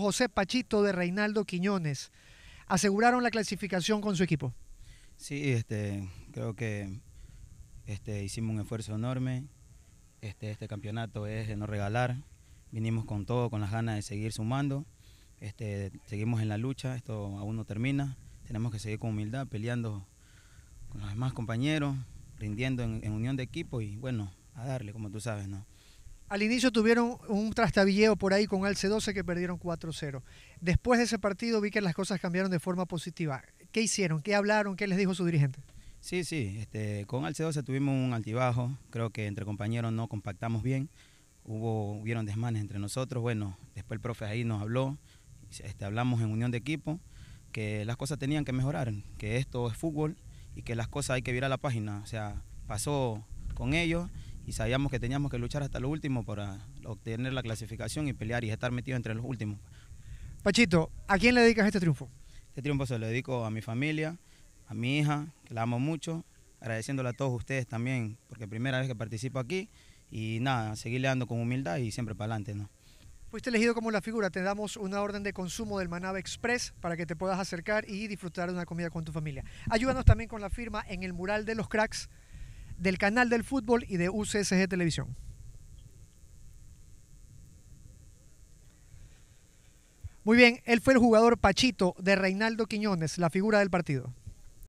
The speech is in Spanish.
José Pachito de Reinaldo Quiñones aseguraron la clasificación con su equipo. Sí, este, creo que este, hicimos un esfuerzo enorme. Este, este campeonato es de no regalar. Vinimos con todo, con las ganas de seguir sumando. Este, seguimos en la lucha, esto aún no termina. Tenemos que seguir con humildad, peleando con los demás compañeros, rindiendo en unión de equipo y bueno, a darle, como tú sabes, ¿no? Al inicio tuvieron un trastabilleo por ahí con Alce 12 que perdieron 4-0. Después de ese partido vi que las cosas cambiaron de forma positiva. ¿Qué hicieron? ¿Qué hablaron? ¿Qué les dijo su dirigente? Sí, sí, este, con Alce 12 tuvimos un altibajo. Creo que entre compañeros no compactamos bien. Hubo, hubieron desmanes entre nosotros. Bueno, después el profe ahí nos habló. Este, hablamos en unión de equipo que las cosas tenían que mejorar, que esto es fútbol y que las cosas hay que virar la página. O sea, pasó con ellos y sabíamos que teníamos que luchar hasta lo último para obtener la clasificación y pelear y estar metido entre los últimos. Pachito, ¿a quién le dedicas este triunfo? Este triunfo se lo dedico a mi familia, a mi hija, que la amo mucho, agradeciéndole a todos ustedes también, porque primera vez que participo aquí y nada, seguirle dando con humildad y siempre para adelante, ¿no? Fuiste elegido como la figura, te damos una orden de consumo del Manaba Express para que te puedas acercar y disfrutar de una comida con tu familia. Ayúdanos también con la firma en el mural de los cracks del canal del fútbol y de UCSG Televisión. Muy bien, él fue el jugador Pachito de Reinaldo Quiñones, la figura del partido.